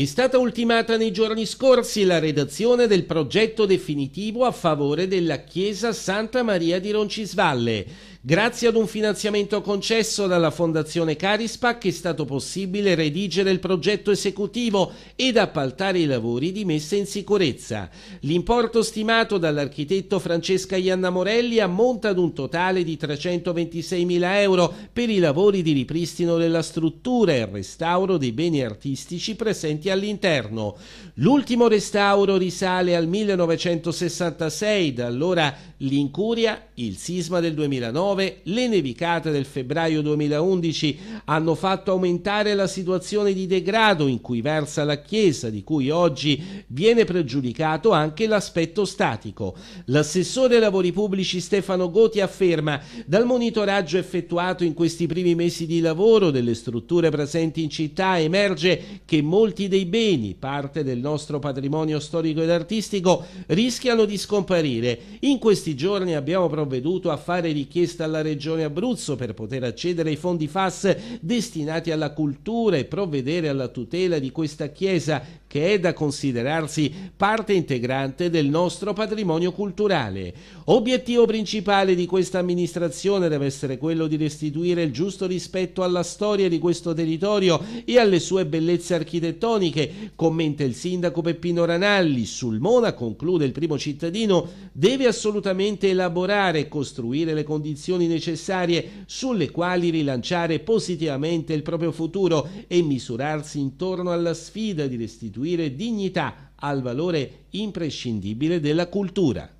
È stata ultimata nei giorni scorsi la redazione del progetto definitivo a favore della Chiesa Santa Maria di Roncisvalle, Grazie ad un finanziamento concesso dalla Fondazione Carispac è stato possibile redigere il progetto esecutivo ed appaltare i lavori di messa in sicurezza. L'importo stimato dall'architetto Francesca Ianna Morelli ammonta ad un totale di 326.000 euro per i lavori di ripristino della struttura e restauro dei beni artistici presenti all'interno. L'ultimo restauro risale al 1966, da allora l'incuria, il sisma del 2009 2009 le nevicate del febbraio 2011 hanno fatto aumentare la situazione di degrado in cui versa la Chiesa, di cui oggi viene pregiudicato anche l'aspetto statico. L'assessore lavori pubblici Stefano Goti afferma dal monitoraggio effettuato in questi primi mesi di lavoro delle strutture presenti in città emerge che molti dei beni, parte del nostro patrimonio storico ed artistico, rischiano di scomparire. In questi giorni abbiamo provveduto a fare richieste richiesta alla Regione Abruzzo per poter accedere ai fondi FAS destinati alla cultura e provvedere alla tutela di questa chiesa che è da considerarsi parte integrante del nostro patrimonio culturale. Obiettivo principale di questa amministrazione deve essere quello di restituire il giusto rispetto alla storia di questo territorio e alle sue bellezze architettoniche, commenta il sindaco Peppino Ranalli. Sul Mona, conclude il primo cittadino, deve assolutamente elaborare e costruire le condizioni necessarie sulle quali rilanciare positivamente il proprio futuro e misurarsi intorno alla sfida di restituire restituire dignità al valore imprescindibile della cultura.